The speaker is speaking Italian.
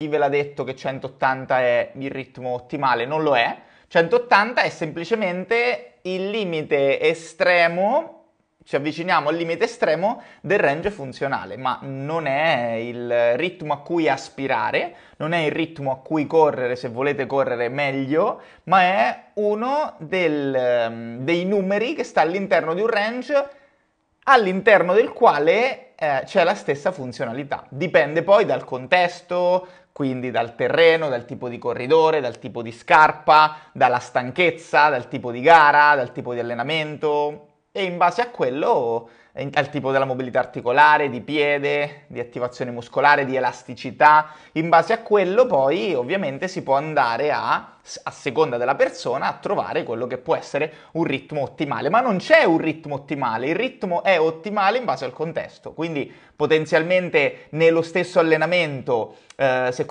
chi ve l'ha detto che 180 è il ritmo ottimale? Non lo è. 180 è semplicemente il limite estremo, ci avviciniamo al limite estremo del range funzionale, ma non è il ritmo a cui aspirare, non è il ritmo a cui correre se volete correre meglio, ma è uno del, ehm, dei numeri che sta all'interno di un range all'interno del quale eh, c'è la stessa funzionalità. Dipende poi dal contesto, quindi dal terreno, dal tipo di corridore, dal tipo di scarpa, dalla stanchezza, dal tipo di gara, dal tipo di allenamento, e in base a quello, eh, al tipo della mobilità articolare, di piede, di attivazione muscolare, di elasticità, in base a quello poi ovviamente si può andare a, a seconda della persona, a trovare quello che può essere un ritmo ottimale, ma non c'è un ritmo ottimale, il ritmo è ottimale in base al contesto, quindi potenzialmente nello stesso allenamento, eh, se